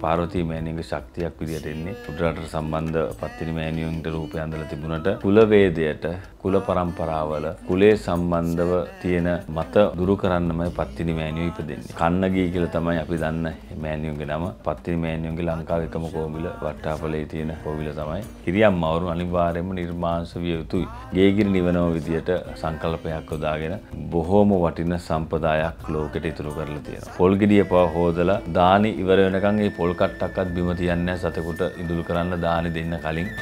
පාරවතී මෑණියන්ගේ ශක්තියක් විදියට එන්නේ උඩරට සම්බන්ධ පත්තිනි මෑණියන්ට රූපය ඇඳලා තිබුණට කුල වේදයට කුල પરම්පරාවල කුලේ සම්බන්ධව තියෙන මත දුරු කරන්නමයි පත්තිනි මෑණියෝ ඉපදෙන්නේ. කන්නගී කියලා තමයි අපි දන්න මෑණියන්ගේ නම. පත්තිනි මෑණියන්ගේ ලංකාවේ එකම කෝවිල වට්ටාපලේ තියෙන කෝවිල තමයි. කිරියම්මවරු අනිවාර්යයෙන්ම නිර්මාංශ විය යුතුයි. ගේගිරි නිවනව විදියට සංකල්පයක් යොදාගෙන බොහෝම වටින සම්පදායක් ලෝකෙට ඉතුරු කරලා තියෙනවා. පොල්ගෙඩිය පව හොදලා දානි ඉවර වෙනකන් ඒ පොල්කට්ටක්වත් බිම තියන්නේ සතෙකුට ඉඳුල් කරන්න දානි දෙන්න කලින්.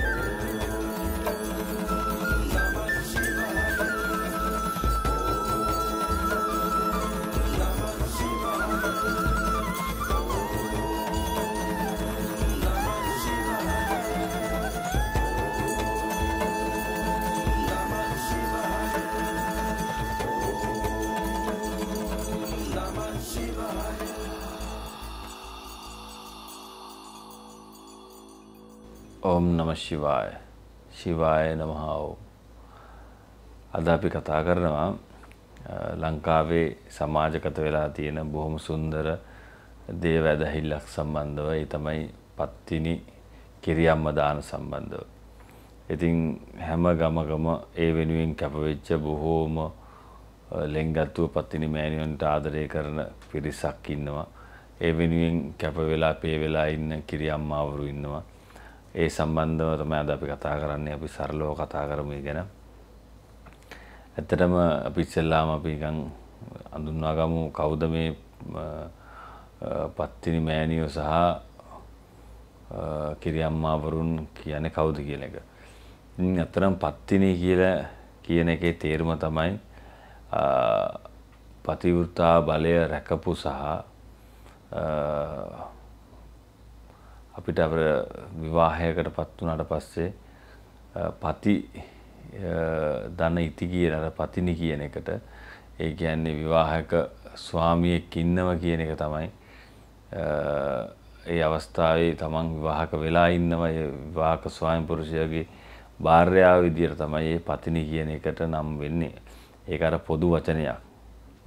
ශිවාය නමහාවෝ. අද අපි කතා කරනවා ලංකාවේ සමාජගත වෙලා තියෙන බොහොම සුන්දර දේව ඇදහිල්ලක් සම්බන්ධව ඒ තමයි පත්තිනි කිරියම්ම දාන සම්බන්ධව. ඉතින් හැම ගමගම ඒ වෙනුවෙන් කැපවෙච්ච බොහෝම ලෙංගත්තුව පත්තිනි මෑණියන්ට ආදරය කරන පිරිසක් ඉන්නවා. ඒ වෙනුවෙන් කැපවෙලා පේවෙලා ඉන්න කිරියම්මාවරු ඉන්නවා. ඒ සම්බන්ධව තමයි අද අපි කතා කරන්නේ අපි සරලව කතා කරමු ගැන. ඇත්තටම අපි ඉස්සෙල්ලාම අපි නිකන් අඳුන්වා ගමු කවුද මේ පත්තිනි මෑණියෝ සහ කිරියම්මාවරුන් කියන්නේ කවුද කියන එක. ඉතින් අතරම් පත්තිනි කියලා කියන එකේ තේරුම තමයි පතිවෘතා බලය රැකපු සහ අපිට අප විවාහයකට පත් වුණට පස්සේ පති දන ඉතිගියනට පතිනි කියන එකට ඒ කියන්නේ විවාහක ස්වාමියෙක් ඉන්නව කියන එක තමයි ඒ අවස්ථාවේ තමන් විවාහක වෙලා ඉන්නව විවාහක ස්වාමි පුරුෂයගේ භාර්යාව විදියට තමයි මේ පතිනි කියන එකට නම් වෙන්නේ. ඒක අර පොදු වචනයක්.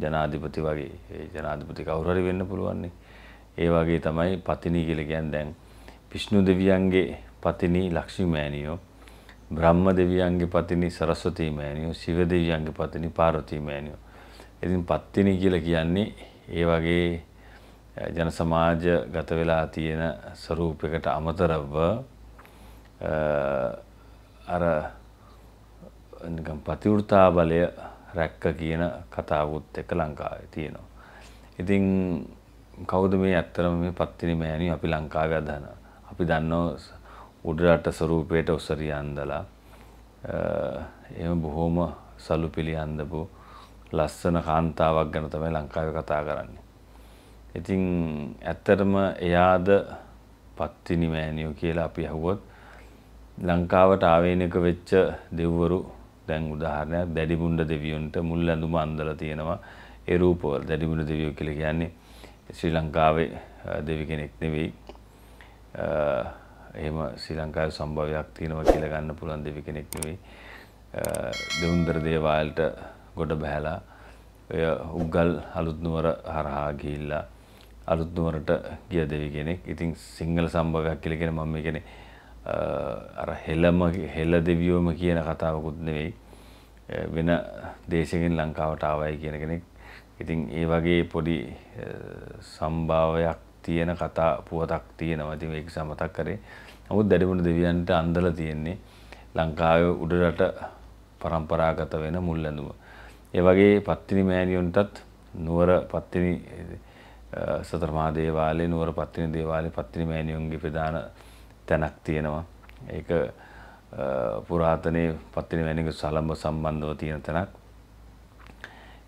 ජනාධිපති වගේ ඒ ජනාධිපති කවුරු හරි වෙන්න පුළුවන් නේ. ඒ වගේ තමයි පතිනි කියලා කියන්නේ දැන් විෂ්ණු දෙවියන්ගේ පතිනී ලක්ෂ්මී මෑණියෝ බ්‍රහ්ම දෙවියන්ගේ පතිනී සරස්වතී මෑණියෝ ශිව දෙවියන්ගේ පතිනී පාර්වතී මෑණියෝ. ඉතින් පත්තිනී කියලා කියන්නේ ඒ වගේ ජන සමාජ ගත වෙලා තියෙන ස්වරූපයකට අමතරව අර නිකම් ප්‍රතිවෘතා බලය රැක්ක කියන කතාවුත් එක ලංකාවේ තියෙනවා. ඉතින් කවුද මේ ඇත්තටම මේ පත්තිනී මෑණියෝ අපි ලංකාවේ අදහනවා. අපි දන්නෝ උඩරට ස්වරූපයට ඔසරි අන්දලා එම බොහෝම සලු පිළි අන්දපු ලස්සන කාන්තාවක් ගැන තමයි ලංකාව කතා කරන්නේ. ඉතිං ඇත්තටම එයාද පත්තිනි මෑනියෝ කියලා අපි ඇහුවොත් ලංකාවට ආවේනක වෙච්ච දෙව්වරු දැන් උදාහරණයක් දැඩිබුන්ඩ දෙවියන්ට මුල් ඇඳුම අන්දල තියෙනවා ඒ රූපවල දැඩිබුණ දෙවියෝ කියලා කියන්නේ ශ්‍රී ලංකාවේ දෙවි කෙනෙක් නෙවෙයි එහෙම ශ්‍රී ලංකාවේ සම්භවයක් තියෙනවා කියලා ගන්න පුළුවන් දෙවි කෙනෙක් නෙවෙයි. දෙවුන්දර දේවාලයට ගොඩ බහැලා ඔය උග්ගල් අලුත් නුවර හරහා ගිහිල්ලා අලුත් නුවරට ගිය දෙවි කෙනෙක්. ඉතින් සිංහල සම්භවයක් කියලා කියන මම මේ කියන්නේ අර හෙළම හෙළ දෙවියෝම කියන කතාවකුත් නෙවෙයි. වෙන දේශකින් ලංකාවට ආවයි කියන කෙනෙක්. ඉතින් ඒ වගේ පොඩි සම්භාවයක් තියෙන කතා පුවතක් තියෙනවා ඉතින් ඒක සමතක් කරේ. නමුත් දැඩිමුණු දෙවියන්ට අන්දලා තියෙන්නේ ලංකාවේ උඩරට પરම්පරාගත වෙන මුල් ඇඳුම. ඒ වගේ පත්තිනි මෑණියොන්ටත් නුවර පත්තිනි සතර මහා දේවාලේ නුවර පත්තිනි දේවාලේ පත්තිනි මෑණියොන්ගේ ප්‍රධාන තැනක් තියෙනවා. ඒක පුරාතනයේ පත්තිනි මෑණියන්ගේ සලම්බ සම්බන්ධව තියෙන තැනක්.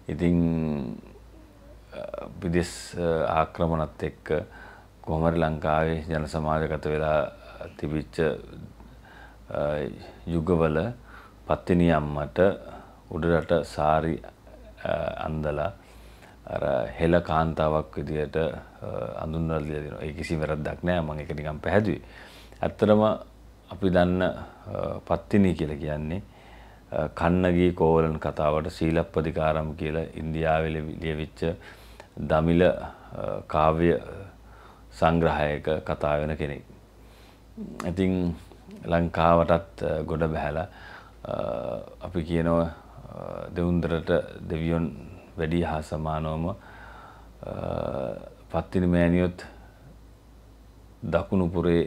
ඉතින් විදෙස් ආක්‍රමණත් එක්ක කොහොමරි ලංකාවේ ජන සමාජගත වෙලා තිබිච්ච යුගවල පත්තිනි අම්මට උඩරට සාරි අන්දලා අර හෙළ කාන්තාවක් විදියට අඳුන්වලා දෙනවා. ඒ කිසිම වැරද්දක් නෑ මම ඒක නිකන් පැහැදුවේ. ඇත්තටම අපි දන්න පත්තිනි කියලා කියන්නේ කන්නගී කෝවලන් කතාවට සීලප්පදිකාරම් කියලා ඉන්දියාවේ ලියවිච්ච දමිල කාව්‍ය සංග්‍රහයක කතා වෙන කෙනෙක්. ඉතින් ලංකාවටත් ගොඩ බැහැලා අපි කියනව දෙවුන්දරට දෙවියොන් වැඩි හා සමානෝම පත්තිනි මෑනියොත් දකුණුපුරේ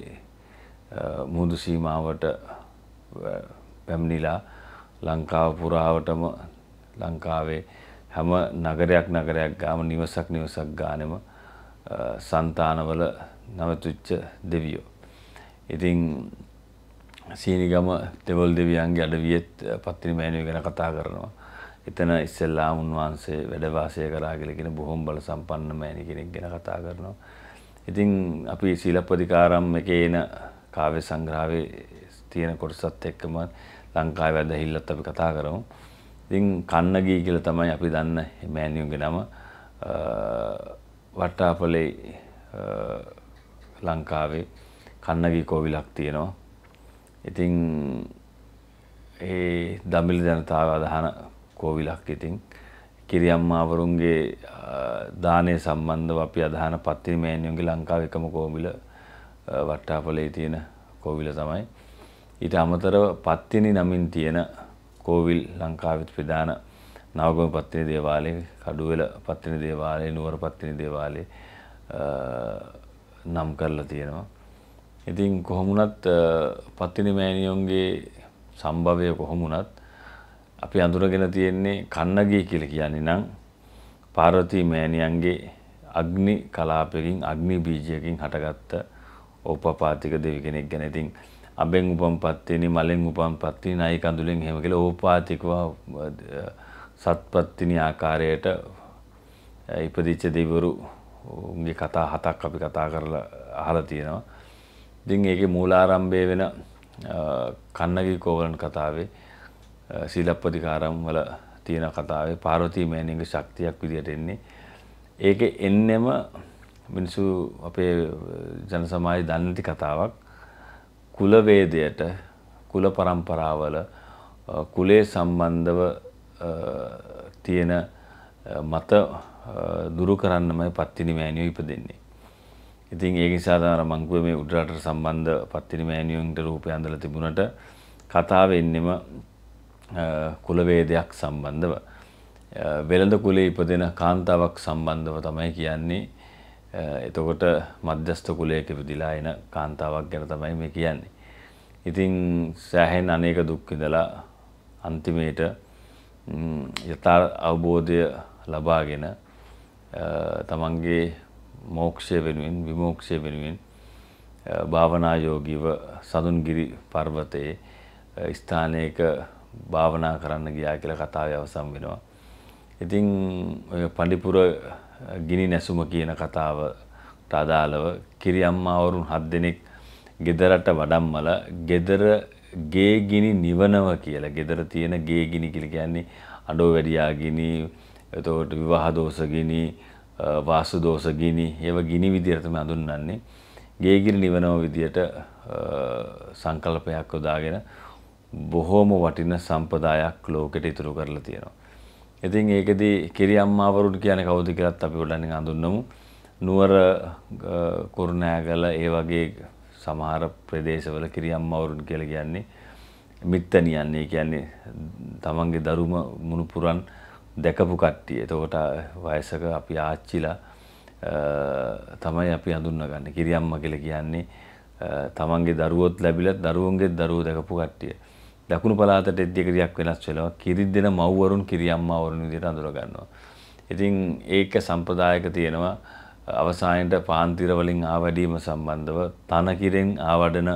මුහුදු සීමාවට පැමිණිලා ලංකාව පුරාවටම ලංකාවේ හැම නගරයක් නගරයක් ගාම නිවසක් නිවසක් ගානෙම సంతානවල නැවතුච්ච දෙවියෝ. ඉතින් සීනිගම දෙවල් දෙවියන්ගේ අඩවියෙත් පත්තිනි මෑණියෝ ගැන කතා කරනවා. එතන ඉස්සෙල්ලාම උන්වහන්සේ වැඩ වාසය කරා කියලා කියන බොහොම බල සම්පන්න මෑණි කෙනෙක් ගැන කතා කරනවා. ඉතින් අපි සීලප්පදිකාරම් එකේ එන කාව්‍ය සංග්‍රහයේ තියෙන කොටසත් එක්කම ලංකාවේ වැදහිල්ලත් අපි කතා කරමු. ඉතින් කන්නගී කියලා තමයි අපි දන්න මෑන්ියුන්ගේ නම වට්ටාපලේ ලංකාවේ කන්නගී කෝවිලක් තියෙනවා. ඉතින් ඒ දමිල ජනතාව අදහන කෝවිලක් ඉතින් කිරියම්මාවරුන්ගේ දානය සම්බන්ධව අපි අදහන පත්තිනි මෑන්ියුන්ගේ ලංකාව එකම කෝවිල වට්ටාපලේ තියෙන කෝවිල තමයි. ඊට අමතරව පත්තිනි නමින් තියෙන කෝවිල් ලංකාවිත් ප්‍රධාන නවගම පත්තිනි දේවාලය කඩුවෙල පත්තිනි දේවාලය නුවර පත්තිනි දේවාලය නම් කරලා තියෙනවා. ඉතින් කොහොමුණත් පත්තිනි මෑණියොන්ගේ සම්භවය කොහොමුණත් අපි අඳුරගෙන තියෙන්නේ කන්නගේ කියල කියන්නේ නම් පාරවතී මෑණියන්ගේ අග්නි කලාපකින් අග්නි බීජයකින් හටගත්ත ඕපපාතික දෙවි කෙනෙක් ගැන ඉතින් අබෙන් උපම් පත්තිනි මලෙන් උපම් පත්තිනි නයි කඳුලෙන් එහෙම කියලා ඕපාතිකව සත්පත්තිනි ආකාරයට ඉපදිච්ච දෙවිවරුගේ කතා හතක් අපි කතා කරලා අහලා තියෙනවා. ඉතින් ඒකේ මූලාරම්භය වෙන කන්නගී කෝවලන් කතාවේ සීලප්පතිකාරම් වල තියෙන කතාවේ පාර්වතී මෑණියන්ගේ ශක්තියක් විදියට එන්නේ. ඒකේ එන්නෙම මිනිසු අපේ ජන සමාජය දන්නේ කතාවක්. කුලවේදයට කුල පරම්පරාවල කුලේ සම්බන්ධව තියෙන මත දුරු කරන්නමයි පත්තිනි මෑණියෝ ඉපදෙන්නේ. ඉතින් ඒක නිසා තමයි මංකුවේ මේ උඩරට සම්බන්ධ පත්තිනි මෑණියොන්ට රූපය ඇඳලා තිබුණට කතාව එන්නෙම කුලවේදයක් සම්බන්ධව වෙළඳ කුලේ ඉපදෙන කාන්තාවක් සම්බන්ධව තමයි කියන්නේ Eh, එතකොට මධ්‍යස්ථ කුලයක ඉපදිලා එන කාන්තාවක් ගැන තමයි මේ කියන්නේ. ඉතින් සෑහෙන අනේක දුක් විඳලා අන්තිමේට යථා අවබෝධය ලබාගෙන eh, තමන්ගේ මෝක්ෂය වෙනුවෙන් විමෝක්ෂය වෙනුවෙන් eh, භාවනා යෝගීව සඳුන්ගිරි පර්වතයේ ස්ථානයක භාවනා කරන්න ගියා කියලා කතාව අවසන් වෙනවා. ඉතින් ඔය පඬිපුර ගිනි නැසුම කියන කතාව අදාළව කිරි අම්මාවරුන් හත් දෙනෙක් ගෙදරට වඩම්මල ගෙදර ගේගිනි නිවනව කියලා ගෙදර තියෙන ගේගිනි කියලා කියන්නේ අඩෝ වැඩියා ගිනි එතකොට විවාහ දෝෂ ගිනි වාසු දෝෂ ගිනි ඒව ගිනි විදියට තමයි හඳුන්වන්නේ ගේගිනි නිවනව විදියට සංකල්පයක් යොදාගෙන බොහෝම වටින සම්පදායක් ලෝකෙට ඉතුරු කරලා තියෙනවා ඉතින් ඒකෙදී කිරි අම්මාවරුන් කියන්නේ කවුද කියලාත් අපි උඩන්නේ හඳුන්වමු. නුවර කුරුණෑගල ඒ වගේ සමහර ප්‍රදේශවල කිරියම්මවරුන් කියලා කියන්නේ මිත්තනියන් ඒ කියන්නේ තමන්ගේ දරුම මුණුපුරන් දැකපු කට්ටිය. එතකොට වයසක අපි ආච්චිලා තමයි අපි හඳුන්වගන්නේ. කිරියම්මා කියලා කියන්නේ තමන්ගේ දරුවොත් ලැබිලත් දරුවන්ගේ දරුවෝ දැකපු කට්ටිය. දකුණු පළාතට එද්දී ක්‍රියාවක් වෙනස් වෙනවා. කිරි දෙන මව්වරුන් කිරි අම්මාවරුන් විදිහට අඳුර ගන්නවා. ඉතින් ඒක සම්ප්‍රදායක තියෙනවා. අවසානයේට පාන්තිර වලින් ආවැඩීම සම්බන්ධව තන කිරෙන් ආවඩන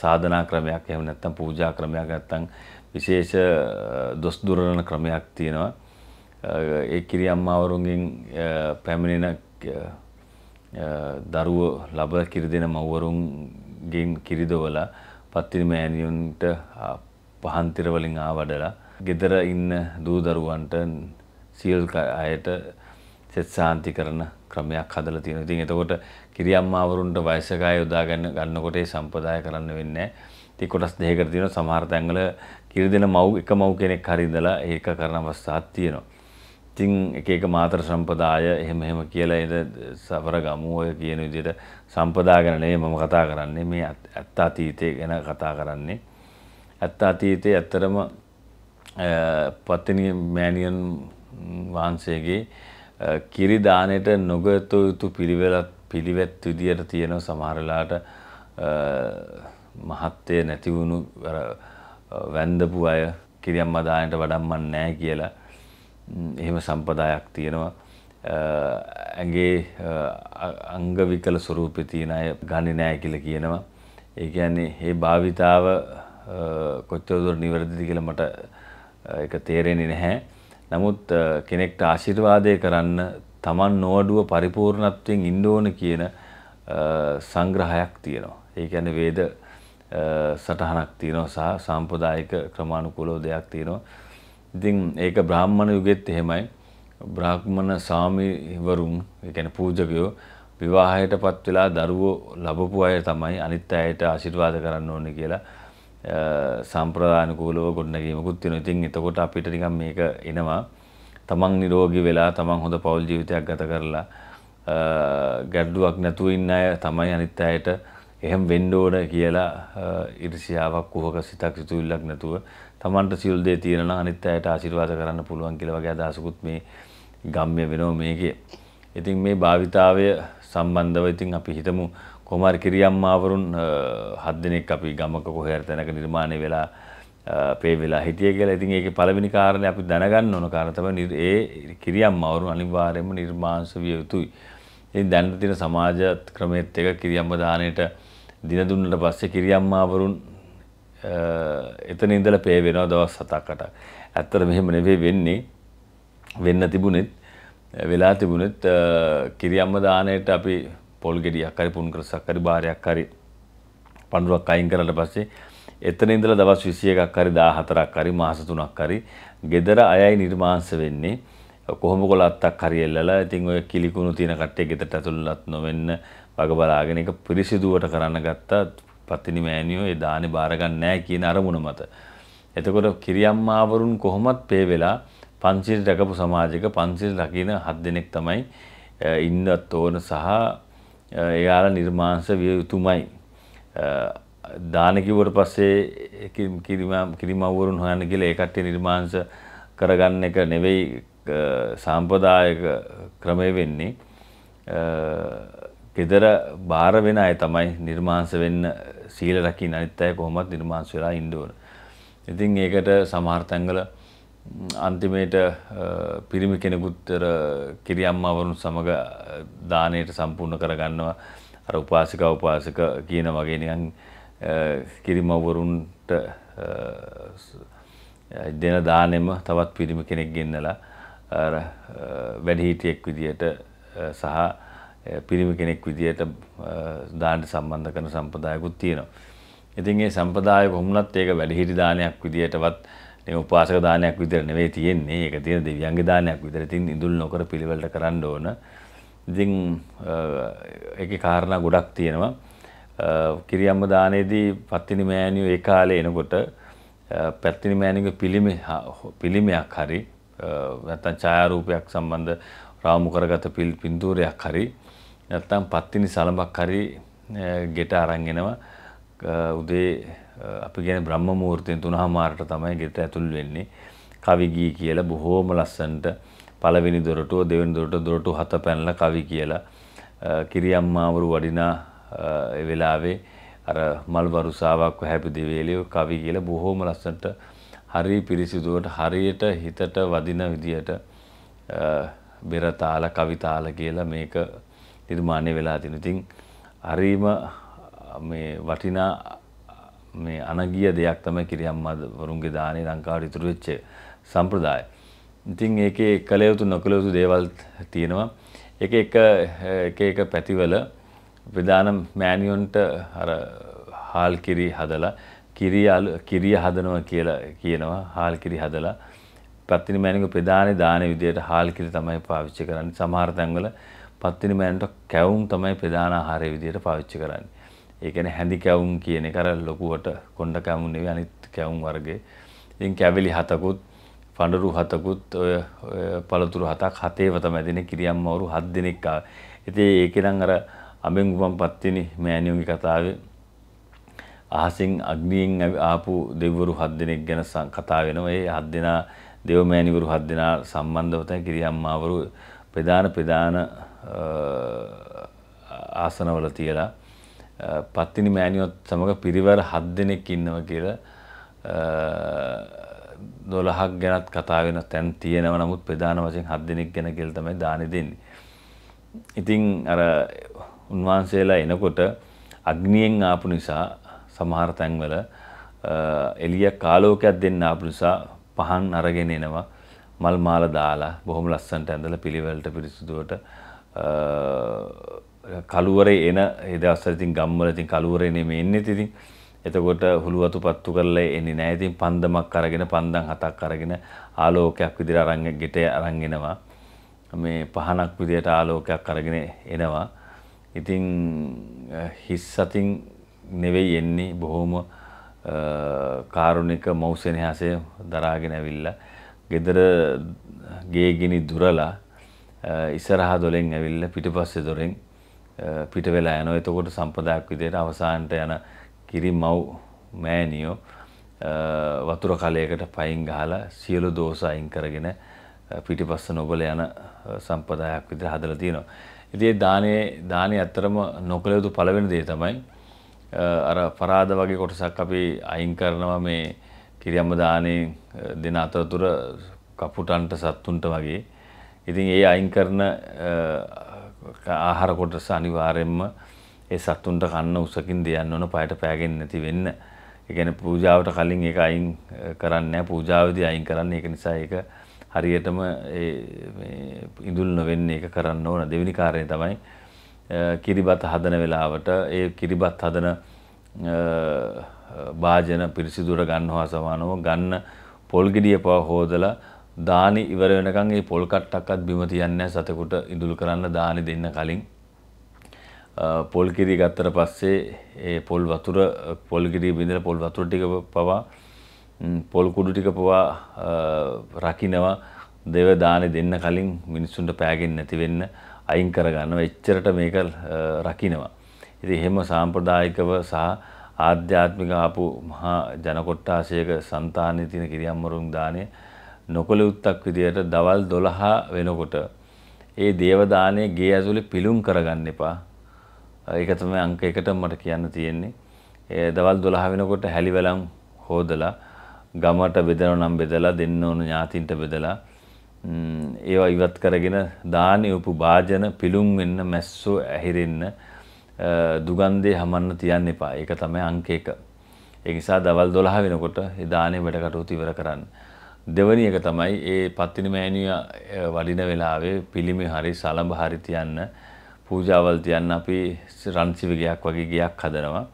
සාධනා ක්‍රමයක් එහෙම නැත්නම් පූජා ක්‍රමයක් නැත්නම් විශේෂ දොස් දුරන ක්‍රමයක් තියෙනවා. ඒ කිරි අම්මාවරුන්ගෙන් පැමිණෙන දරුවෝ ලබ කිරි දෙන මව්වරුන්ගෙන් කිරි දොවලා පත්තිනි මෑණියුන්ට පහන්තිර වලින් ආවඩලා ගෙදර ඉන්න දූ දරුවන්ට සියල් අයට සෙත් සාන්ති කරන ක්‍රමයක් හදලා තියෙනවා. ඉතින් එතකොට කිරියම්මාවරුන්ට වයසක අය යොදා ගන්න ගන්නකොට ඒ සම්පදාය කරන්න වෙන්නේ නැහැ. ඉතින් කොටස් දෙකකට තියෙනවා සමහර තැන්වල කිරි දෙන මව් එක මව් කෙනෙක් හරි ඉඳලා ඒක කරන අවස්ථාත් තියෙනවා. ඉතින් එක එක මාතර සම්පදාය එහෙම එහෙම කියලා එද සවර ගමු ඔය කියන විදිහට සම්පදා ගැන නෙවෙයි මම කතා කරන්නේ මේ ඇත්ත අතීතය ගැන කතා කරන්නේ ඇත්ත අතීතයේ ඇත්තරම පත්තිනි මෑනියන් වහන්සේගේ කිරි දාණයට නොගත යුතු පිළිවෙලක් පිළිවෙත් විදියට තියෙන සමහරලාට මහත්ය නැති වුණු වැන්දපු අය කිරියම්මා දාණයට වඩම්මන් නැහැ කියලා එහෙම සම්පදායක් තියෙනවා ඇගේ අංගවිකල ස්වරූපෙ තියෙන අය ගණි නෑ කියල කියනවා. ඒ කියන්නේ ඒ භාවිතාව කොච්චවදුර නිවැරදිදි කියල මට එක තේරෙන්නේ නැහැ. නමුත් කෙනෙක්ට ආශිර්වාදය කරන්න තමන් නොවඩුව පරිපූර්ණත්වයෙන් ඉන්ඩෝන කියන සංග්‍රහයක් තියෙනවා. ඒ ඇන වේද සටහනක් තියනවා සහ සම්පදායක ක්‍රමාණුකුලෝ දෙයක් තියෙනවා. ඉතින් ඒක බ්‍රහ්මණ යුගෙත් එහෙමයි බ්‍රාහ්මණ සාමිවරුන් එකැන පූජකයෝ විවාහයට පත් වෙලා දරුවෝ ලබපු අය තමයි අනිත් අයට ආශිර්වාද කරන්න ඕන කියලා සම්ප්‍රධානකූලව ගොඩනැගීමකුත් තියෙන ඉතින් එතකොට අපිට නිකම් මේක එනවා තමන් නිරෝගී වෙලා තමන් හොඳ පවුල් ජීවිතයක් ගත කරලා ගැඩ්ඩුවක් නැතුව ඉන්න අය තමයි අනිත් අයට එහෙම වෙන්න ඕන කියලා ඉරිසියාවක් කුහක සිතක් සිතුවිල්ලක් නැතුව තමන්ට සියලු දේ තියෙනවා නම් අනිත් අයට ආශිර්වාද කරන්න පුළුවන් කියලා වගේ අදහසකුත් මේ ගම්ම්‍ය වෙනවා මේකේ. ඉතින් මේ භාවිතාවය සම්බන්ධව ඉතින් අපි හිතමු කොමාර් කිරියම්මාවරුන් හත් දෙනෙක් අපි ගමක කොහේ හරි තැනක නිර්මාණය වෙලා පේ වෙලා හිටිය කියලා ඉතින් ඒකේ පළවෙනි කාරණේ අපි දැනගන්න ඕන කාරණා තමයි ඒ කිරියම්මාවරුන් අනිවාර්යයෙන්ම නිර්මාංශ විය යුතුයි. ඉතින් දැනට තියෙන සමාජ ක්‍රමයේත් එක කිරියම්ම දාණයට දින දුන්නට පස්සේ කිරියම්මාවරුන් එතන ඉඳලා පේ වෙනවා දවස් හතක් අටක්. ඇත්තට මෙහෙම නෙවෙයි වෙන්නේ. වෙන්න තිබුණෙත් වෙලා තිබුණෙත් කිරියම්ම දාණයට අපි පොල් ගෙඩියක් හරි පුන් කරසක් හරි බාරයක් හරි පඳුරක් අයින් කරලා පස්සේ එතන ඉඳලා දවස් 21ක් හරි 14ක් හරි මාස 3ක් හරි gedara අයයි නිර්මාංශ වෙන්නේ. කොහොම කොලත්තක් හරි එල්ලලා ඉතින් ඔය කිලිකුණු තියෙන කට්ටිය ගෙදරට ඇතුළත් නොවෙන්න වග බලාගෙන ඒක පිරිසිදුවට කරන්න ගත්තා පත්තිනි මෑනියෝ ඒ දානේ බාර ගන්නෑ කියන අරමුණ මත. එතකොට කිරියම්මාවරුන් කොහොමත් පේ වෙලා පන්සිල් රැකපු සමාජයක පන්සිල් රකින හත් දෙනෙක් තමයි ඉන්නත් ඕන සහ එයාලා නිර්මාංශ විය යුතුමයි. දාන කිව්වට පස්සේ කිරිමව්වරුන් හොයන්න කියලා ඒ කට්ටිය නිර්මාංශ කරගන්න එක නෙවෙයි සාම්ප්‍රදායක ක්‍රමය වෙන්නේ ගෙදර බාර වෙන අය තමයි නිර්මාංශ වෙන්න සීල රකින්න අනිත් අය කොහොමවත් නිර්මාංශ වෙලා ඉන්න ඕන. ඉතින් ඒකට සමහර තැන්වල අන්තිමේට පිරිමි කෙනෙකුත් කිරියම්මාවරුන් සමග දානයට සම්පූර්ණ කරගන්නවා. අර උපාසික උපාසක කියන වගේ නිකන් කිරිමවරුන්ට දෙන දානෙම තවත් පිරිමි කෙනෙක් ගෙන්නලා වැඩිහිටියෙක් විදියට සහ පිරිමි කෙනෙක් විදියට දානට සම්බන්ධ කරන සම්පදායකුත් තියෙනවා. ඉතින් ඒ සම්පදාය කොහොමුණත් ඒක වැඩිහිටි දානයක් විදියටවත් මේ උපාසක දානයක් විතර නෙවෙයි තියෙන්නේ. ඒක තියෙන දෙවියන්ගේ දානයක් විතර. ඉතින් ඉඳුල් නොකර පිළිවෙලට කරන්න ඕන. ඉතින් ඒකේ කාරණා ගොඩක් තියෙනවා. කිරියම්ම දානයේදී පත්තිනි මෑණියෝ ඒ කාලේ එනකොට පැත්තිනි මෑණියගේ පිළිමේ පිළිමයක් හරි නැත්නම් ඡායාරූපයක් සම්බන්ධ රාමු කරගත පින්තූරයක් හරි නැත්තම් පත්තිනි සලඹක් හරි ගෙට අරන්ගෙනවා උදේ අපි ගැන බ්‍රහ්ම මූර්තයෙන් තුනහමාරට තමයි ගෙට ඇතුල් වෙන්නේ කවිගී කියලා බොහෝම ලස්සන්ට පළවෙනි දොරටුව දෙවෙනි දොරට දොරටු හත පැනලා කවි කියලා කිරියම්මාවරු වඩිනා වෙලාවේ අර මල් වරුසාවක් හැපිදි වේලිය කවි කියලා බොහෝම ලස්සන්ට හරි පිරිසිදුවට හරියට හිතට වදින විදියට බෙරතාල කවිතාල කියලා මේක නිර්මාණය වෙලා තින ඉතින් හරීම මේ වටිනා මේ අනගිය දෙයක් තමයි කිරියම්මා වරුන්ගේ දානේ ලංකාවට ඉතුරු වෙච්ච සම්ප්‍රදාය. ඉතින් ඒකේ කළ යුතු නොකළ යුතු දේවල් තියෙනවා. ඒක එක එක එක පැතිවල ප්‍රධාන මෑනියොන්ට අර හාල් කිරි හදලා කිරිය කිරිය හදනවා කියලා කියනවා හාල් කිරි හදලා පත්තිනි මෑණියෝ ප්‍රධාන දාන විදියට හාල් කිරි තමයි පාවිච්චි කරන්නේ. සමහර තැන්වල පත්තිනි මෑන්ට කැවුම් තමයි ප්‍රධාන ආහාරය විදියට පාවිච්චි කරන්නේ. ඒ කියන්නේ හැඳි කැවුම් කියන එක අර ලොකුවට කොණ්ඩ කැවුම් නෙවෙයි අනිත් කැවුම් වර්ගේ. ඉතින් කැවිලි හතකුත්, පඳුරු හතකුත්, ඔය පළතුරු හතක් හතේව තමයි දෙන්නේ කිරියම්මවරු හත් දෙනෙක් ආවේ. ඉතින් ඒකෙනම් අර අඹෙන් ගුවන් පත්තිනි මෑණියෝගේ කතාවේ අහසින් අග්නියෙන් ආපු දෙවිවරු හත් දෙනෙක් ගැන කතා වෙනවා. ඒ හත් දෙනා දෙවමෑණිවරු හත් දෙනා සම්බන්ධව තමයි කිරියම්මාවරු ප්‍රධාන ප්‍රධාන ආසනවල තියලා පත්තිනි මෑනිියොත් සමඟ පිරිවර හත් දෙනෙක් ඉන්නව කියල දොළහක් ගැනත් කතාාවෙන තැන් තියෙනව නමුත් ප්‍රධාන වශයෙන් හත් දෙනෙක් ගැන කෙල්තමයි දාන දෙන්නේ. ඉතිං අර උන්වහන්සේලා එනකොට අග්නියෙන් ආපු නිසා සමහර තැන්වල එලිය කාලෝකයක් දෙන්න ආපු නිසා පහන් අරගෙන එනවා මල් මාල දාලා බොහොම ලස්සන්ට ඇඳල පිළිවෙලට පිරිසුදුවට කළුවරේ එන එද අස්සරතින් ගම්වලතින් කළුවරනේ මේ එන්න තිතින් එතකොට හුළුවතු පත්තු කරලා එන්නේ නෑ ඉතින් පන්දමක් අරගෙන පන්දම් හතක් අරගෙන ආලෝකයක් විදිහට අරන් ගෙට අරන් එනවා මේ පහනක් විදිහට ආලෝකයක් අරගෙන එනවා ඉතින් හිස් අතින් නෙවෙයි එන්නේ බොහොම කාරුණික මෞසෙනහසය දරාගෙන ඇවිල්ලා ගෙදර ගේගිනි දුරලා ඉස්සරහා දොලෙන් ඇවිල්ලා පිටිපස්සේ දොරෙන් පිට වෙලා යනවා. එතකොට සම්පදායක් විදියට අවසානට යන කිරි මව් මෑනියෝ වතුර කලයකට පයින් ගහලා සියලු දෝෂ අයින් කරගෙන පිටිපස්ස නොබල යන සම්පදායක් විදිහට හදලා තියෙනවා. ඉතින් ඒ දානේ දානේ ඇත්තරම නොකළ යුතු පළවෙනි දේ තමයි අර පරාද වගේ කොටසක් අපි අයින් කරනවා මේ කිරියම්ම දානේ දෙන අතරතුර කපුටන්ට සත්තුන්ට වගේ ඉතින් ඒ අයින් කරන ආහාර කොටස අනිවාර්යෙන්ම ඒ සත්තුන්ට කන්න උසකින් දෙයන්න ඕන පයට පෑගෙන් නැති වෙන්න. ඒ කියන්නේ පූජාවට කලින් ඒක අයින් කරන්නේ නැහැ. පූජාවේදී අයින් කරන්නේ ඒක නිසා ඒක හරියටම ඒ ඉඳුල් නොවෙන්න ඒක කරන්න ඕන. දෙවෙනි කාර්යය තමයි කිරිබත් හදන වෙලාවට ඒ කිරිබත් හදන භාජන පිරිසිදුර ගන්නවා සමානව ගන්න පොල් ගෙඩිය පව හොදලා දානි ඉවර වෙනකන් ඒ පොල් කට්ටක්වත් බිම තියන්නේ නැහැ සතෙකුට ඉඳුල් කරන්න දානි දෙන්න කලින්. පොල් කිරි ගත්තට පස්සේ ඒ පොල් වතුර පොල් කිරි බින්දලා පොල් වතුර ටික පවා පොල් කුඩු ටික පවා රකින්නවා දේව දානි දෙන්න කලින් මිනිස්සුන්ට පෑගෙන්නේ නැති වෙන්න අයින් කරගන්නවා. එච්චරට මේක රකින්නවා. ඉතින් එහෙම සාම්ප්‍රදායිකව සහ ආධ්‍යාත්මික ආපු මහා ජනකොට්ටාසයක సంతානෙ තියෙන කිරියම්මරුන් දානේ නොකළයුත්තක් විදියට දවල් දොළහා වෙනකොට ඒ දේවදානය ගේ ඇතුලි පිළුම් කරගන්න එපා ඒක තමයි අංක එකට මට කියන්න තියෙන්නේ ඒ දවල් දොළහ වෙනකොට හැලිවලම් හෝදලා ගමට බෙදන නම් බෙදලා දෙන්න ඕන ඥාතින්ට බෙදලා ඒවා ඉවත් කරගෙන දානය උපු භාජන පිළුම් වෙන්න මැස්සෝ ඇහිරෙන්න දුගන්දේ හමන්න තියන්න එපා ඒක තමයි අංක එක. ඒ නිසා දවල් 12 වෙනකොට ඒ දානේ වැඩ කටයුතු ඉවර කරන්න. දෙවනි එක තමයි ඒ පත්තිනි මෑණිය වඩින වෙලාවේ පිළිමේ හරි සලඹ හරි තියන්න පූජාවල් තියන්න අපි රන් සිවිගයක් වගේ ගයක් හදනවා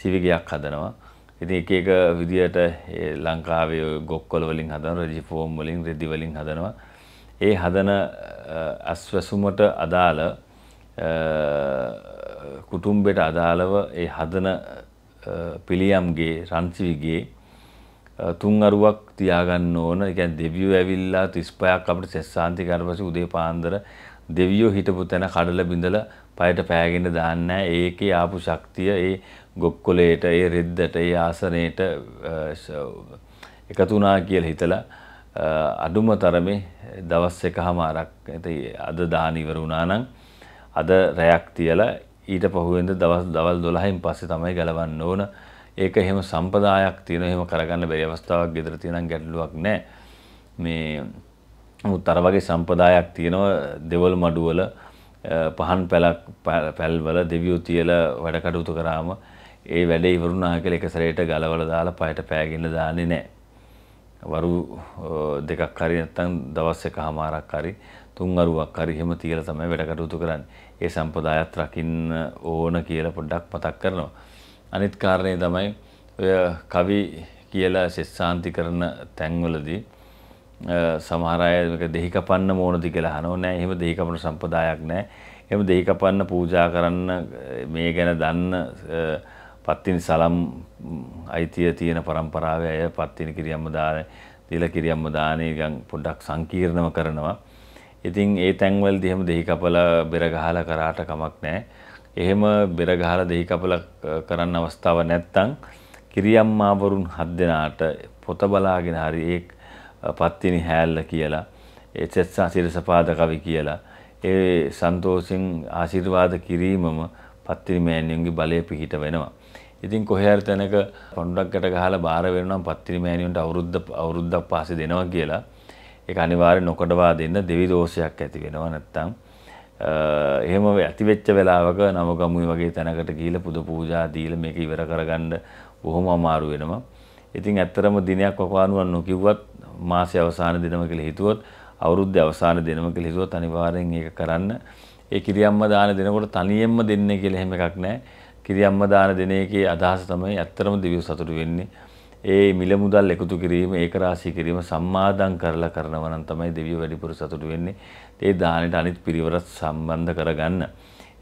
සිවිගයක් හදනවා ඉතින් එක එක විදියට ලංකාවේ ගොක්කොල වලින් හදනවා රෙදි ෆෝම් වලින් රෙදි වලින් හදනවා ඒ හදන අස්වැසුමට අදාළ කුටුම්බෙට අදාළව ඒ හදන පිළියම්ගේ රන්සිවිගේ තුන් අරුවක් තියාගන්න ඕන එක දෙවියෝ ඇවිල්ලා තිස්පයක් අපට සෙස්සාන්ති කරපස උදේ පාන්දර දෙවියෝ හිටපු තැන කඩල බිඳල පයට පෑගෙන දාන්න ඒකේ ආපු ශක්තිය ඒ ගොක්කොලේට ඒ රෙද්දට ඒ ආසනයට එකතුනා කියල හිතලා අඩුම තරමේ දවස් එක හමාරක් ඇති අද දානීවර වුණානං අද රැයක් තියලා ඊට පහුවෙන්ද දවස් දවල් දොළහින් පස්සේ තමයි ගලවන්න ඕන ඒක එහෙම සම්පදායක් තියෙන එහෙම කරගන්න බැරි අවස්ථාවක් ගෙදර තියෙනම් ගැටලුවක් නැහැ. මේ නමුත් අර වගේ සම්පදායක් තියෙනවා දෙවල් මඩුවල පහන් පැලක් පැල්වල දෙවියෝ තියලා වැඩ කටයුතු කරාම ඒ වැඩේ ඉවරුණා කියලා එක සැරේට ගලවලා දාලා පයට පෑගෙන දාන්නේ නැහැ. වරු දෙකක් හරි නැත්නම් දවස් එකමාරක් හරි තුන් අරුවක් හරි එහෙම තියලා තමයි වැඩ කටයුතු කරන්නේ. ඒ සම්පදායත් රකින්න ඕන කියලා පොඩ්ඩක් මතක් කරනවා. අනිත් කාරණය තමයි ඔය කවි කියලා ශෙස්සාන්ති කරන තැන්වලදී සමහරයක දෙහිකපන්න මෝනති කියලා හනෝ නෑ එහෙම දෙහිකපන සම්පදායක් නෑ එම දෙහිකපන්න පූජා කරන්න මේ ගැන දන්න පත්තිනි සලම් අයිතිය තියෙන පරම්පරාව ඇය පත්තිනි කිරියම්ම දාන තිල කිරියම්ම දානය ගන් පොඩ්ඩක් සංකීර්ණව කරනවා ඉතින් ඒ තැන්වල් දිහම දෙහිකපල බෙරගහල කරාට කමක් නෑ එහෙම බෙර ගහලා දෙහි කපලා කරන්න අවස්ථාව නැත්තම් කිරියම්මාවරුන් හත් දෙනාට පොත බලාගෙන හරි ඒ පත්තිනි හැල්ල කියලා එසෙත්සා සිරසපාද කවි කියලා ඒ සන්තෝසින් ආශිර්වාද කිරීමම පත්තිනි මෑණියන්ගේ බලය පිහිට වෙනවා. ඉතින් කොහේ හරි තැනක පොණ්ඩක්කට ගහලා බාර වෙනවා නම් පත්තිනි මෑණියන්ට අවුරුද්ද අවුරුද්දක් පාසේ දෙනවා කියලා ඒක අනිවාර්යෙන් නොකඩවා දෙන්න දෙවි දෝෂයක් ඇති වෙනවා නැත්තම් එහෙම ඇතිවෙච්ච වෙලාවක නවගමුයි වගේ තැනකට ගිහිල්ලා පුද පූජා දීලා මේක ඉවර කරගන්න බොහොම අමාරු වෙනවා. ඉතින් ඇත්තරම දිනයක් වකවානුවක් නොකිව්වත් මාසේ අවසාන දිනම කියලා හිතුවොත් අවුරුද්දේ අවසාන දිනම කියලා හිතුවොත් අනිවාර්යෙන් ඒක කරන්න. ඒ කිරියම්ම දාන දෙනකොට තනියෙන්ම දෙන්නේ කියලා එහෙම එකක් නැහැ. කිරියම්ම දාන දෙන එකේ අදහස තමයි ඇත්තරම දිවිව සතුටු වෙන්නේ. ඒ මිල මුදල් එකතු කිරීම ඒක රාශී කිරීම සම්මාදම් කරලා කරනවා නම් තමයි දෙවියෝ වැඩිපුර සතුටු වෙන්නේ. ඒ දානෙට අනිත් පිරිවරත් සම්බන්ධ කරගන්න.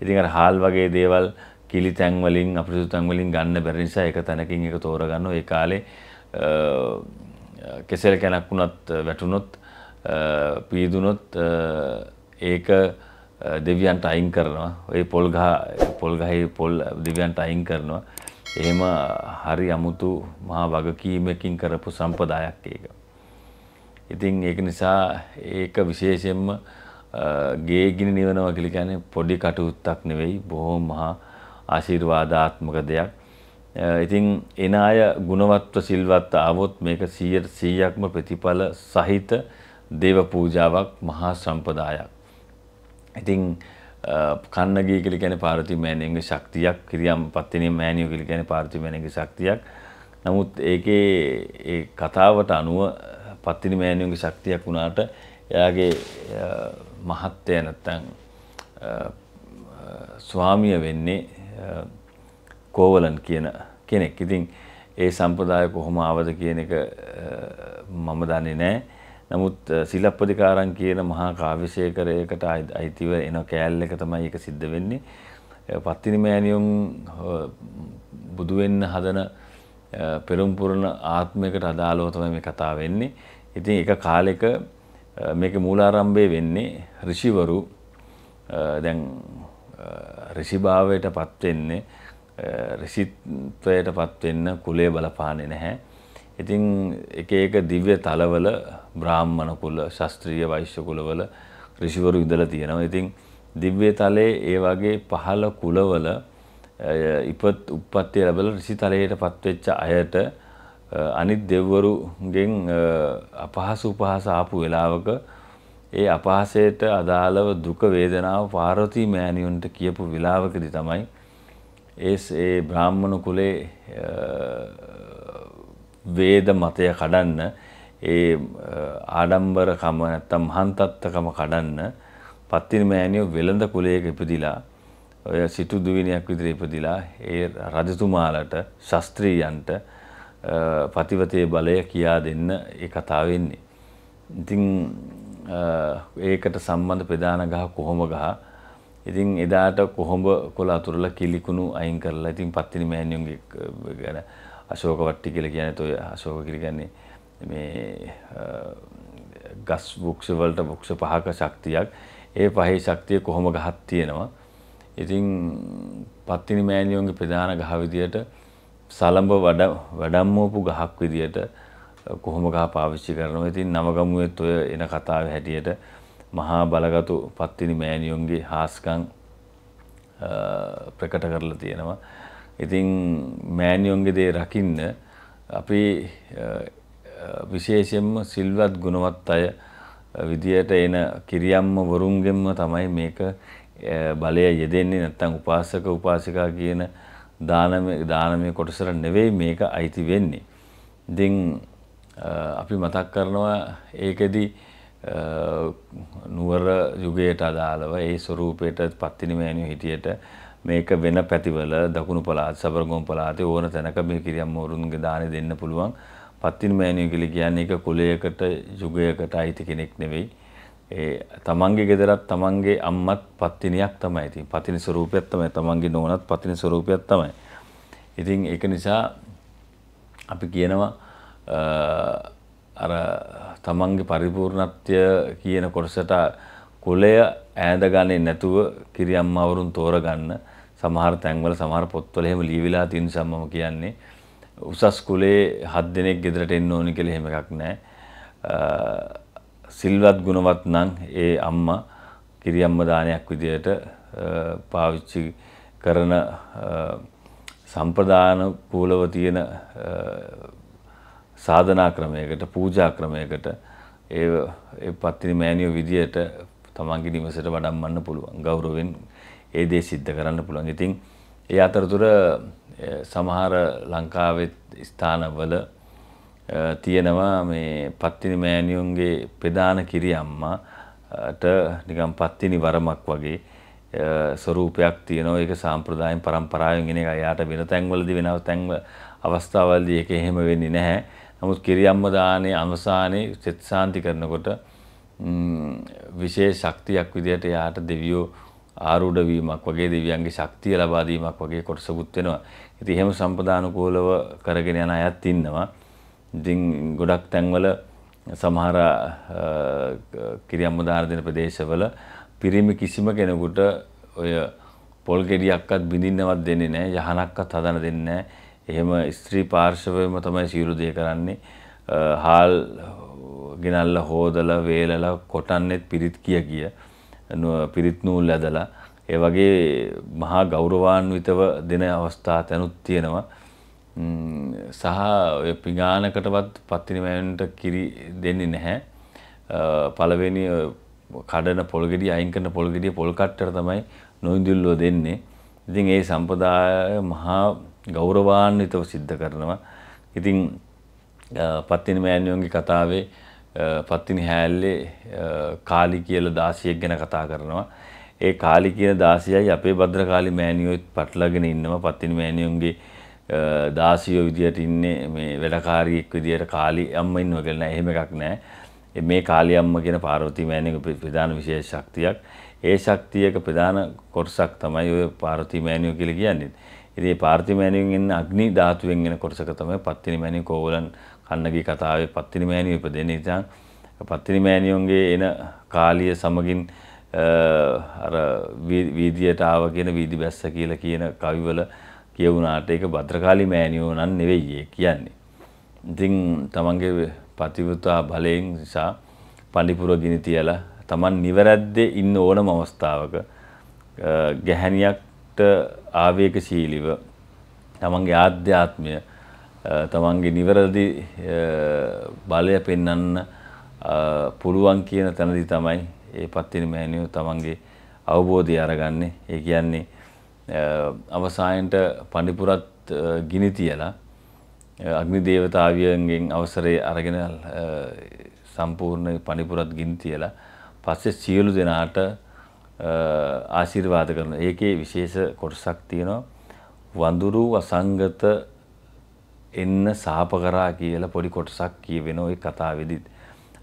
ඉතින් අර හාල් වගේ දේවල් කිලි තැන් වලින් අපිරිසුදු තැන් වලින් ගන්න බැරි නිසා එක තැනකින් එක තෝරගන්න ඒ කාලේ කෙසෙල් කැණක් වුණත් වැටුනොත් පීදුනොත් ඒක දෙවියන්ට අයින් කරනවා. ওই පොල් ගහ පොල් ගහේ පොල් දෙවියන්ට අයින් කරනවා. එහෙම හරි අමුතු මහා වගකීමකින් කරපු සම්පදායක් ඒක. ඉතින් ඒක නිසා ඒක විශේෂයෙන්ම ගේ ගිනි නිවනවා කියලා කියන්නේ පොඩි කටයුත්තක් නෙවෙයි බොහොම මහා ආශිර්වාදාත්මක දෙයක්. ඉතින් එන අය ගුණවත්ව සිල්වත් ආවොත් මේක 100%ක්ම ප්‍රතිඵල සහිත දේව පූජාවක් මහා සම්පදායක්. ඉතින් කන්නගේ කලි ගැන පාරතිමෑනගේ ශක්තියක් කිරියම් පත්තින මෑනියෝ කලි ගැන පාර්තිමයනගේ ශක්තියක් නමුත් ඒකේ කතාවට අනුව පත්තිනි මෑනියුගේ ශක්තියක් වුණාට එයාගේ මහත්තය නැත්තං ස්වාමිය වෙන්නේ කෝවලන් කියන කෙනෙක් ඉතින් ඒ සම්පදාය කොහොම ආවද කියන එක මම දන්නේ නෑ නමුත් සිලප්පදිකාරන් කියන මහා කාව්‍යශේකරයකට අයිතිව එන කෑල්ල එක තමයි ඒක සිද්ධ වෙන්නේ. පත්තිනි මෑණියුන් බුදු වෙන්න හදන පෙරම් පුරන ආත්මයකට අදාළව තමයි මේ කතාව වෙන්නේ. ඉතින් ඒක කාලෙක මේකේ මූලාරම්භය වෙන්නේ ඍෂිවරු දැන් ඍෂිභාවයට පත් වෙන්නේ ඍෂිත්වයට පත් වෙන්න කුලය බලපාන්නේ නැහැ. ඉතින් එක එක දිව්‍ය තලවල බ්‍රාහ්මණ කුල, ශාස්ත්‍රීය වෛශ්‍ය කුලවල ඍෂිවරු ඉඳලා තියෙනවා. ඉතින් දිව්‍ය තලයේ ඒ වගේ පහළ කුලවල ඉපත් උප්පත්ති ලැබලා ඍෂි තලයටපත් වෙච්ච අයට අනිත් දෙවිවරුගෙන් අපහාස උපහාස ආපු වෙලාවක ඒ අපහාසයට අදාළව දුක වේදනාව පාර්වතී මෑණියුන්ට කියපු වෙලාවකදී තමයි ඒ ඒ බ්‍රාහ්මණ කුලේ වේද මතය කඩන්න ඒ ආඩම්බරකම නැත්තම් හන්තත්තකම කඩන්න පත්තින මෑනියෝ වෙළඳ කුලයක ඉපදිලා ඔය සිටු දුවිනයක් විදිර ඉපදිලා ඒ රජතුමාලට ශස්ත්‍රීයන්ට පතිවතයේ බලය කියා දෙන්න ඒ කතාවෙන්නේ. ඉතිං ඒකට සම්බන්ධ ප්‍රධාන ගහ කොහොම ගහ ඉතින් එදාට කොහොඹ කොළ අතුරල කිලිකුණු අයින් කරලා ඉතින් පත්තිනි මෑන්යුන්ගේ ගැන අශෝක වට්ටි කියලා කියන්නේ තොය අශෝක කියලා කියන්නේ මේ ගස් වෘක්ෂ වලට වෘක්ෂ පහක ශක්තියක් ඒ පහේ ශක්තිය කොහොම ගහක් තියෙනවා ඉතින් පත්තිනි මෑන්යුන්ගේ ප්‍රධාන ගහ විදියට සලඹ වඩ වඩම්මෝපු ගහක් විදියට කොහොම ගහ පාවිච්චි කරනවා ඉතින් නවගමුවේ තොය එන කතාවේ හැටියට මහා බලගතු පත්තිනි මෑනියුන්ගේ හාස්කං ප්‍රකට කරලා තියෙනවා. ඉතින් මෑනියුන්ගේ දේ රකින්න අපි විශේෂයෙන්ම සිල්වත් ගුණවත් අය විදියට එන කිරියම්ම වරුන්ගෙන්ම තමයි මේක බලය යෙදෙන්නේ නැත්තම් උපාසක උපාසිකා කියන දානමය දානමය කොටසට නෙවෙයි මේක අයිති වෙන්නේ. ඉතින් අපි මතක් කරනවා ඒකෙදී නුවර යුගයට අදාළව ඒ ස්වරූපයට පත්තිනිමෑනු හිටියට මේක වෙන පැතිවල දකුණු පලාත් සබරගොම් පලාතේ ඕන තැනක මේ කිරියම් මෝරුන්ගේ දානය දෙන්න පුළුවන් පත්තිනිමෑනිය කියල කියන්නේ එක කුලයකට යුගයකට අයිති කෙනෙක් නෙවෙයි. ඒ තමන්ගේ ගෙදරත් තමන්ගේ අම්මත් පත්තිනයක් තමයි ඉතින් පතිනි ස්වරූපයක් තමයි තමන්ගේ නෝනත් පතිනි ස්වරූපයක් තමයි. ඉතින් ඒක නිසා අපි කියනවා අර තමන්ගේ පරිපූර්ණත්වය කියන කොටසට කුලය ඈඳ ගන්නේ නැතුව කිරියම්මවරුන් තෝරගන්න සමහර තැන්වල සමහර පොත්වල එහෙම ලියවිලා තියෙන සම්මම කියන්නේ උසස් කුලේ හත් දෙනෙක් ගෙදරට එන්න ඕනි කියලා එහෙම එකක් නැහැ. සිල්වත් ගුණවත් නම් ඒ අම්මා කිරියම්ම දානයක් විදියට පාවිච්චි කරන සම්ප්‍රදාන කූලව තියෙන සාධනා ක්‍රමයකට පූජා ක්‍රමයකට ඒ පත්තිනි මෑනියෝ විදියට තමන්ගේ නිවසට වඩම්මන්න පුළුවන් ගෞරවෙන් ඒ දේ සිද්ධ කරන්න පුළුවන් ඉතින් ඒ අතරතුර සමහර ලංකාවෙත් ස්ථානවල තියෙනවා මේ පත්තිනි මෑනියුන්ගේ ප්‍රධාන කිරි අම්මාට නිකම් පත්තිනි වරමක් වගේ ස්වරූපයක් තියෙනවා ඒක සාම්ප්‍රදායෙන් පරම්පරාවෙන් එන එක යාට වෙන තැන්වලදී වෙනව තැන්ව අවස්ථාවල්දී ඒක එහෙම වෙන්නේ නැහැ නමුත් කිරියම්ම දානේ අවසානයේ සෙත් සාන්ති කරනකොට විශේෂ ශක්තියක් විදිහට යාට දෙවියෝ ආරූඪ වීමක් වගේ දෙවියන්ගේ ශක්තිය ලබා දීමක් වගේ කොටසකුත් වෙනවා. ඉතින් එහෙම සම්පදානුකූලව කරගෙන යන අයත් ඉන්නවා. ඉතින් ගොඩක් තැන්වල සමහර කිරියම්ම දාන දෙන ප්‍රදේශවල පිරිමි කිසිම කෙනෙකුට ඔය පොල් ගෙඩියක්වත් බිඳින්නවත් දෙන්නේ නැහැ. යහනක්වත් හදන්න දෙන්නේ නැහැ. එහෙම ස්ත්‍රී පාර්ශවයම තමයි සියලු දේ කරන්නේ. හාල් ගෙනල්ල හෝදලා වේලලා කොටන්නෙත් පිරිත් කිය කිය පිරිත් නූල් ඇදලා ඒ වගේ මහා ගෞරවාන්විතව දෙන අවස්ථා තැනුත් තියෙනවා. සහ ඔය පිගානකටවත් පත්තිනිමයන්ට කිරි දෙන්නේ නැහැ. පළවෙනි කඩන පොල්ගෙඩිය අයින් කරන පොල්ගෙඩිය පොල් කට්ටර තමයි නොඉඳුල්ලෝ දෙන්නේ. ඉතින් ඒ සම්ප්‍රදාය මහා ගෞරවාන්විතව සිද්ධ කරනවා. ඉතින් පත්තිනි මෑන්ියෝන්ගේ කතාවේ පත්තිනි හැල්ලේ කාලි කියල දාසියෙක් ගැන කතා කරනවා. ඒ කාලි කියන දාසියයි අපේ භද්‍රකාලි මෑනියෝත් පටලගෙන ඉන්නවා පත්තිනි මෑනියුන්ගේ දාසියෝ විදියට ඉන්නේ මේ වැඩකාරියෙක් විදියට කාලි අම්ම ඉන්නවා කියලා නෑ එහෙම එකක් නෑ මේ කාලි අම්ම කියන පාර්වති මෑණියගේ ප්‍රධාන විශේෂ ශක්තියක් ඒ ශක්තියක ප්‍රධාන කොටසක් තමයි ඔය පාර්වති මෑණියෝ කියලා කියන්නේ ඉතින් පාර්තිමෑණියෙන් එන්න අග්නි ධාතුවෙන් එන කොටසක තමයි පත්තිනි මෑණියෝ කෝවලන් කන්නගේ කතාවේ පත්තිනි මෑණියෝ ඉපදෙන්නේ ඉතින් පත්තිනි මෑණියෝන්ගේ එන කාලිය සමගින් අර වීදියට ආව කියන වීදි බැස්ස කියලා කියන කවිවල කියවුණාට ඒක භද්‍රකාලි මෑණියෝ නම් නෙවෙයි කියන්නේ. ඉතින් තමන්ගේ පතිවෘතා බලයෙන් නිසා පඬිපුර ගිනි තියලා තමන් නිවැරද්දේ ඉන්න ඕනම අවස්ථාවක ගැහැණියක් ආවේගශීලීව තමන්ගේ ආධ්‍යාත්මය තමන්ගේ නිවැරදි බලය පෙන්වන්න පුළුවන් කියන තැනදී තමයි ඒ පත්තිනි මෑණියෝ තමන්ගේ අවබෝධය අරගන්නේ. ඒ කියන්නේ අවසානයේට පඬිපුරත් ගිනි තියලා අග්නි දේවතාවියන්ගෙන් අවසරය අරගෙන සම්පූර්ණ පඬිපුරත් ගිනි තියලා පස්සේ සියලු දෙනාට ආශිර්වාද කරන ඒකේ විශේෂ කොටසක් තියෙනවා වඳුරු වසංගත එන්න සාප කරා කියලා පොඩි කොටසක් කියවෙන ওই කතාවේදී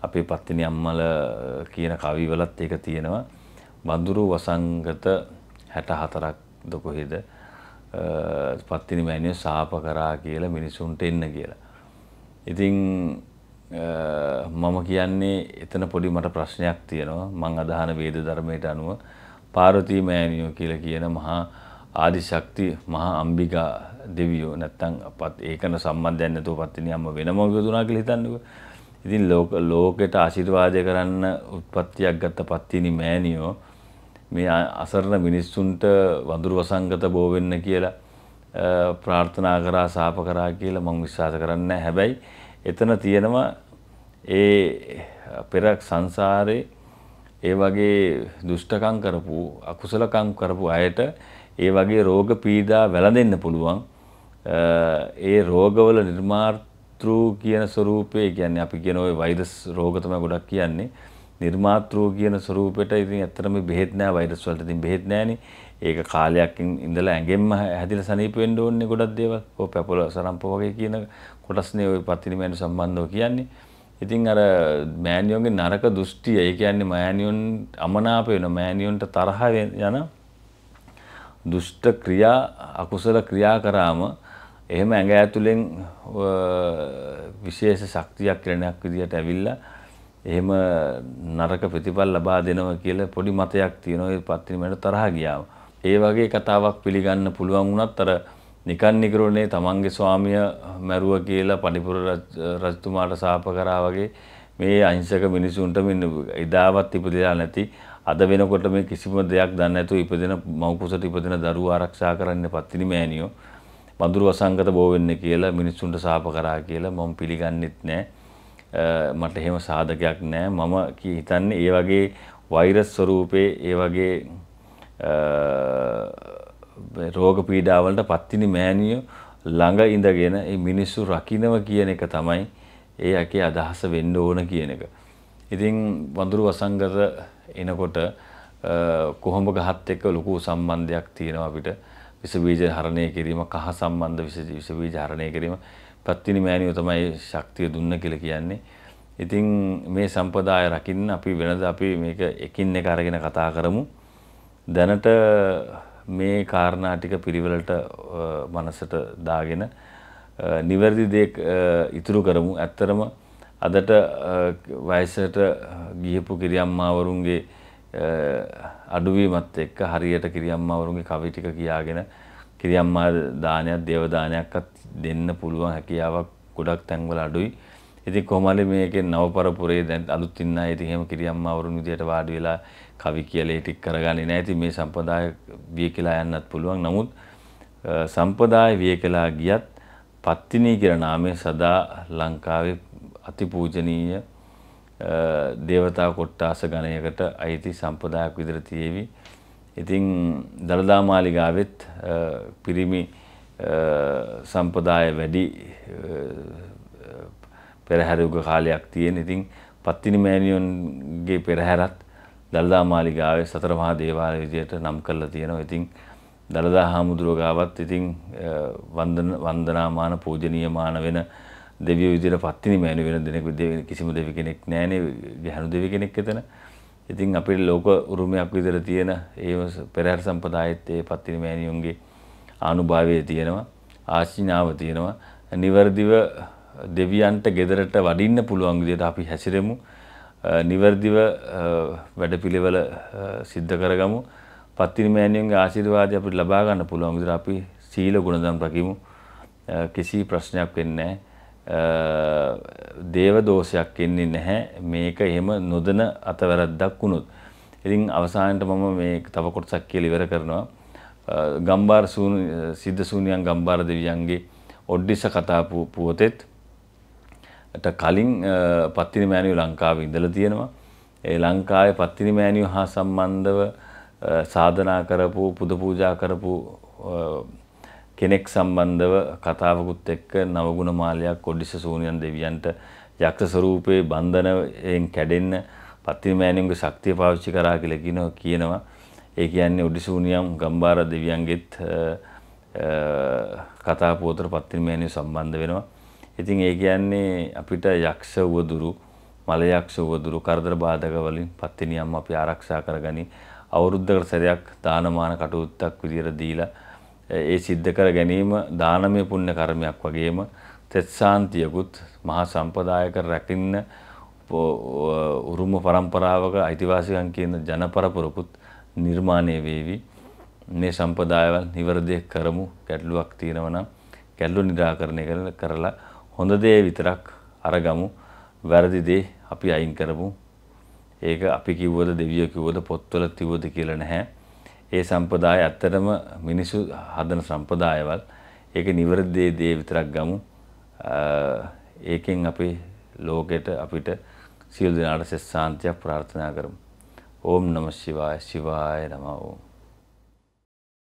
අපේ පත්තිනි අම්මල කියන කවිවලත් ඒක තියෙනවා වඳුරු වසංගත 64ක් ද කොහෙද පත්තිනි මෑණියෝ සාප කරා කියලා මිනිසුන්ට එන්න කියලා. ඉතින් මම කියන්නේ එතන පොඩි මට ප්‍රශ්නයක් තියෙනවා මං අදහන වේද ධර්මයට අනුව පාරතී මෑනියෝ කියලා කියන මහා ආදිශක්ති මහා අම්බිකා දෙවියෝ නැත්තම් අපත් ඒකන සම්බන්ධයක් නැතුව පත්තිනි අම්ම වෙනම උපදුනා කියලා හිතන්නකෝ. ඉතින් ලෝක ලෝකෙට ආශිර්වාදය කරන්න උත්පත්තියක් ගත්ත පත්තිනි මෑනියෝ මේ අසරණ මිනිස්සුන්ට වඳුරු වසංගත බෝ වෙන්න කියලා ප්‍රාර්ථනා කරා සාප කරා කියලා මම විශ්වාස කරන්නේ නැහැ. හැබැයි එතන තියෙනවා ඒ පෙරක් සංසාරේ ඒ වගේ දුෂ්ටකම් කරපු අකුසලකම් කරපු අයට ඒ වගේ රෝග පීඩා වැළඳෙන්න පුළුවන් ඒ රෝගවල නිර්මාතෘ කියන ස්වරූපය කියන්නේ අපි කියන ওই වෛරස් රෝග තමයි ගොඩක් කියන්නේ නිර්මාතෘ කියන ස්වරූපෙට ඉතින් ඇත්තටම බෙහෙත් නෑ වෛරස් වලට ඉතින් බෙහෙත් නෑනේ ඒක කාලයක් ඉඳලා ඇඟෙන්ම හැදිලා සනීප වෙන්න ඕනේ ගොඩක් දේවල් ඔය පැපොල සරම්ප වගේ කියන කොටස්නේ ඔය පත්තිනිමයන්ට සම්බන්ධව කියන්නේ. ඉතින් අර මෑනියෝන්ගේ නරක දෘෂ්ටිය ඒ කියන්නේ මෑනියොන් අමනාප වෙන මෑනියොන්ට තරහ යන දුෂ්ට ක්‍රියා අකුසල ක්‍රියා කරාම එහෙම ඇඟ ඇතුලෙන් විශේෂ ශක්තියක් ක්‍රණයක් විදිහට ඇවිල්ලා එහෙම නරක ප්‍රතිඵල ලබා දෙනවා කියලා පොඩි මතයක් තියෙනවා ඒ පත්තිනිමයන්ට තරහ ගියාම. ඒ වගේ කතාවක් පිළිගන්න පුළුවන් වුණත් අර නිකන් නිකරුණේ තමන්ගේ ස්වාමිය මැරුව කියලා පඩිපුර රජතුමාට සාප කරා වගේ මේ අහිංසක මිනිසුන්ට මෙන්න එදාවත් ඉපදලා නැති අද වෙනකොට මේ කිසිම දෙයක් දන්නේ නැතුව ඉපදෙන මව්කුසට ඉපදෙන දරුවා ආරක්ෂා කරන්න පත්තිනි මෑණියෝ වඳුරු වසංගත බෝ වෙන්නේ කියලා මිනිසුන්ට සාප කරා කියලා මම පිළිගන්නෙත් නෑ මට එහෙම සාධකයක් නෑ මම හිතන්නේ ඒ වගේ වෛරස් ස්වරූපේ ඒ වගේ රෝග පීඩාවලට පත්තිනි මෑනියෝ ළඟ ඉඳගෙන ඒ මිනිස්සු රකින්නව කියන එක තමයි ඒ යකේ අදහස වෙන්න ඕන කියන එක. ඉතින් වඳුරු වසංගත එනකොට කොහොඹ ගහත් එක්ක ලොකු සම්බන්ධයක් තියෙනවා අපිට. විස බීජ හරණය කිරීම කහ සම්බන්ධ විස බීජ හරණය කිරීම පත්තිනි මෑනියෝ තමයි ශක්තිය දුන්න කියලා කියන්නේ. ඉතින් මේ සම්පදාය රකින්න අපි වෙනද අපි මේක එකින් එක අරගෙන කතා කරමු. දැනට මේ කාරණා ටික පිළිවෙලට මනසට දාගෙන නිවැරදි දේ ඉතුරු කරමු. ඇත්තරම අදට වයසට ගියපු කිරියම්මාවරුන්ගේ අඩුවීමත් එක්ක හරියට කිරියම්මාවරුන්ගේ කවි ටික කියාගෙන කිරියම්මා දානයක් දේව දානයක්වත් දෙන්න පුළුවන් හැකියාවක් ගොඩක් තැන්වල අඩුයි. ඉතින් කොහොමද මේකෙන් නව පරපුරේ දැන් අලුත් ඉන්න අය ඉතින් එහෙම කිරියම්මා වරුන් විදියට වාඩි වෙලා කවි කියලා ඒ ටික කරගන්නේ නැහැ. ඉතින් මේ සම්පදාය විය කියලා යන්නත් පුළුවන්. නමුත් සම්පදාය විය කියලා ගියත් පත්තිනී කියලා නාමය සදා ලංකාවේ අතිපූජනීය දේවතා කොට්ටාස ගණයකට අයිති සම්පදායක් විදිහට තියෙවි. ඉතින් දළදා මාලිගාවෙත් පිරිමි සම්පදාය වැඩි පෙරහැරයුග කාලයක් තියෙන ඉතින් පත්තිනි මෑනියොන්ගේ පෙරහැරත් දළදා මාලිගාවේ සතර මහා දේවාල විදියට නම් කරලා තියෙනවා. ඉතින් දළදා හාමුදුරුව ගාවත් ඉතින් වන්දන වන්දනාමාන පූජනීයමාන වෙන දෙවියෝ විදියට පත්තිනි මෑණි වෙන දෙනෙක් කිසිම දෙවි කෙනෙක් නැහැනේ ගැහණු දෙවි කෙනෙක් එතන. ඉතින් අපිට ලෝක උරුමයක් විදිහට තියෙන ඒ පෙරහැර සම්පදායෙත් ඒ පත්තිනි මෑණියොන්ගේ ආනුභාවය තියෙනවා. ආශිනාව තියෙනවා. නිවර්දිව දෙවියන්ට ගෙදරට වඩින්න පුළුවන් විදිහට අපි හැසිරෙමු. නිවර්දිව වැඩපිළිවෙල සිද්ධ කරගමු. පත්තිනි මෑණියන්ගේ ආශිර්වාදය අපිට ලබා ගන්න පුළුවන් විදිහට අපි සීල ගුණධම් රකිමු. කිසි ප්‍රශ්නයක් වෙන්නේ නැහැ. දේව දෝෂයක් එන්නේ නැහැ. මේක එහෙම නොදන අතවැරද්දක් වුණොත්. ඉතින් අවසානට මම මේ තව කොටසක් කියලා ඉවර කරනවා. ගම්බාර සූනි සිද්ධ සූනියන් ගම්බාර දෙවියන්ගේ ඔඩ්ඩිස කතා පුවතෙත් කලින් පත්තිනි මෑණියෝ ලංකාවේ ඉඳලා තියෙනවා. ඒ ලංකාවේ පත්තිනි මෑණියෝ හා සම්බන්ධව සාධනා කරපු පුද පූජා කරපු කෙනෙක් සම්බන්ධව කතාවකුත් එක්ක නවගුණ මාලයක් ඔඩිස සූනියන් දෙවියන්ට යක්ෂ ස්වරූපයේ බන්ධනයෙන් කැඩෙන්න පත්තිනි මෑණියුන්ගේ ශක්තිය පාවිච්චි කරා කියලා කියනවා කියනවා. ඒ කියන්නේ ඔඩිසූනියම් ගම්බාර දෙවියන්ගෙත් කතා පුවතට පත්තිනි මෑණියෝ සම්බන්ධ වෙනවා. ඉතින් ඒ කියන්නේ අපිට යක්ෂ වදුරු මල යක්ෂ වදුරු කරදර බාධක වලින් පත්තිනියම් අපි ආරක්ෂා කරගනි අවුරුද්දකට සැරයක් දානමාන කටයුත්තක් විදියට දීලා ඒ සිද්ධ කර ගැනීම දානමය පුණ්‍ය කර්මයක් වගේම තෙත් ශාන්තියකුත් මහා සම්පදායක රැකින්න උරුම પરම්පරාවක අයිතිවාසිකම් කියන ජනපරපරකුත් නිර්මාණය වේවි මේ සම්පදායවල් නිවර්දය කරමු ගැටලුවක් තියෙනවා නම් ගැටලු निराකරණය කරලා හොඳ දේ විතරක් අරගමු වැරදි දේ අපි අයින් කරමු ඒක අපි කිව්වද දෙවියෝ කිව්වද පොත්වල තිබුවද කියලා නැහැ ඒ සම්පදාය ඇත්තටම මිනිසු හදන සම්පදායවල් ඒක නිවැරදි දේ දේ විතරක් ගමු ඒකෙන් අපේ ලෝකෙට අපිට සියලු දෙනාට සෙස්සාන්තියක් ප්‍රාර්ථනා කරමු ඕම් නමः शिवाय शिवाय नमः ओम